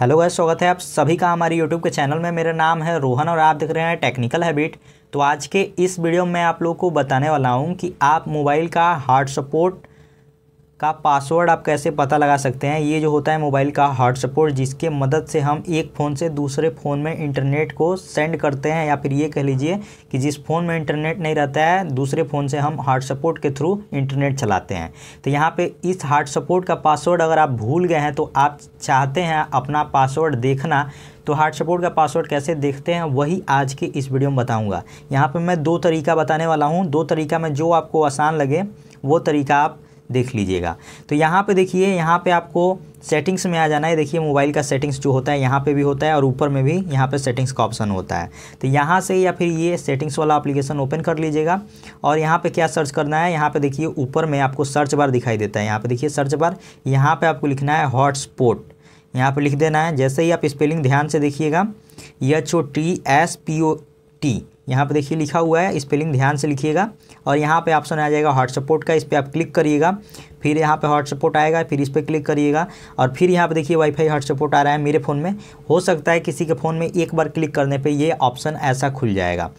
hello guys स्वागत है आप सभी का हमारे यूट्यूब के चैनल में मेरा नाम है रोहन और आप देख रहे हैं टेक्निकल हैबिट तो आज के इस वीडियो में आप लोग को बताने वाला हूँ कि आप मोबाइल का हार्ड सपोर्ट का पासवर्ड आप कैसे पता लगा सकते हैं ये जो होता है मोबाइल का हार्ड सपोर्ट जिसके मदद से हम एक फ़ोन से दूसरे फ़ोन में इंटरनेट को सेंड करते हैं या फिर ये कह लीजिए कि जिस फ़ोन में इंटरनेट नहीं रहता है दूसरे फ़ोन से हम हार्ड सपोर्ट के थ्रू इंटरनेट चलाते हैं तो यहाँ पे इस हार्ड सपोर्ट का पासवर्ड अगर आप भूल गए हैं तो आप चाहते हैं अपना पासवर्ड देखना तो हार्ड सपोर्ट का पासवर्ड कैसे देखते हैं वही आज की इस वीडियो में बताऊंगा यहाँ पे मैं दो तरीका बताने वाला हूँ दो तरीका में जो आपको आसान लगे वो तरीका आप देख लीजिएगा तो यहाँ पे देखिए यहाँ पे आपको सेटिंग्स में आ जाना है देखिए मोबाइल का सेटिंग्स जो होता है यहाँ पे भी होता है और ऊपर में भी यहाँ पे सेटिंग्स का ऑप्शन होता है तो यहाँ से या फिर ये सेटिंग्स वाला एप्लीकेशन ओपन कर लीजिएगा और यहाँ पे क्या सर्च करना है यहाँ पे देखिए ऊपर में आपको सर्च बार दिखाई देता है यहाँ पर देखिए सर्च बार यहाँ पर आपको लिखना है हॉटस्पॉट यहाँ पर लिख देना है जैसे ही आप स्पेलिंग ध्यान से देखिएगा H O T S P O T यहाँ पे देखिए लिखा हुआ है स्पेलिंग ध्यान से लिखिएगा और यहाँ पे ऑप्शन आ जाएगा हॉट सपोर्ट का इस पर आप क्लिक करिएगा फिर यहाँ पे हॉट सपोर्ट आएगा फिर इस पर क्लिक करिएगा और फिर यहाँ पे देखिए वाईफाई हॉट सपोर्ट आ रहा है मेरे फ़ोन में हो सकता है किसी के फ़ोन में एक बार क्लिक करने पे ये ऑप्शन ऐसा खुल जाएगा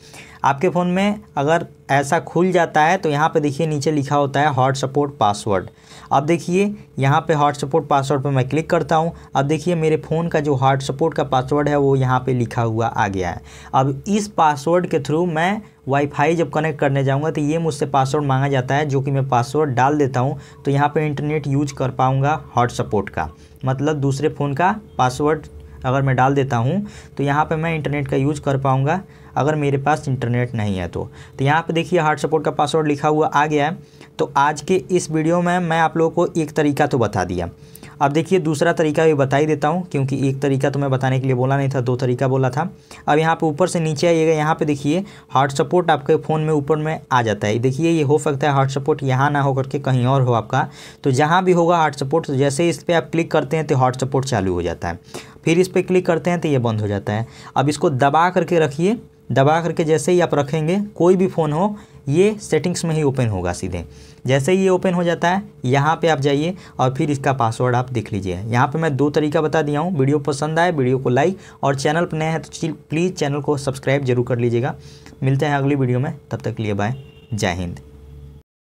आपके फ़ोन में अगर ऐसा खुल जाता है तो यहाँ पे देखिए नीचे लिखा होता है हॉट सपोर्ट पासवर्ड अब देखिए यहाँ पे हॉट सपोर्ट पासवर्ड पर मैं क्लिक करता हूँ अब देखिए मेरे फ़ोन का जो हॉट सपोर्ट का पासवर्ड है वो यहाँ पे लिखा हुआ आ गया है अब इस पासवर्ड के थ्रू मैं वाईफाई जब कनेक्ट करने जाऊँगा तो ये मुझसे पासवर्ड मांगा जाता है जो कि मैं पासवर्ड डाल देता हूँ तो यहाँ पर इंटरनेट यूज कर पाऊँगा हॉट सपोर्ट का मतलब दूसरे फ़ोन का पासवर्ड अगर मैं डाल देता हूँ तो यहाँ पे मैं इंटरनेट का यूज़ कर पाऊँगा अगर मेरे पास इंटरनेट नहीं है तो तो यहाँ पे देखिए हॉट सपोर्ट का पासवर्ड लिखा हुआ आ गया है तो आज के इस वीडियो में मैं आप लोगों को एक तरीका तो बता दिया अब देखिए दूसरा तरीका भी बता ही देता हूँ क्योंकि एक तरीका तो मैं बताने के लिए बोला नहीं था दो तरीका बोला था अब यहाँ पे ऊपर से नीचे आइएगा यहाँ पे देखिए हार्ट सपोर्ट आपके फ़ोन में ऊपर में आ जाता है देखिए ये हो सकता है हार्ट सपोर्ट यहाँ ना होकर के कहीं और हो आपका तो जहाँ भी होगा हार्ट सपोर्ट तो जैसे इस पर आप क्लिक करते हैं तो हार्ट सपोर्ट चालू हो जाता है फिर इस पर क्लिक करते हैं तो ये बंद हो जाता है अब इसको दबा करके रखिए दबा करके जैसे ही आप रखेंगे कोई भी फ़ोन हो ये सेटिंग्स में ही ओपन होगा सीधे जैसे ही ये ओपन हो जाता है यहाँ पे आप जाइए और फिर इसका पासवर्ड आप देख लीजिए यहाँ पे मैं दो तरीका बता दिया हूँ वीडियो पसंद आए वीडियो को लाइक और चैनल पर नए हैं तो प्लीज़ चैनल को सब्सक्राइब जरूर कर लीजिएगा मिलते हैं अगली वीडियो में तब तक लिए बाय जय हिंद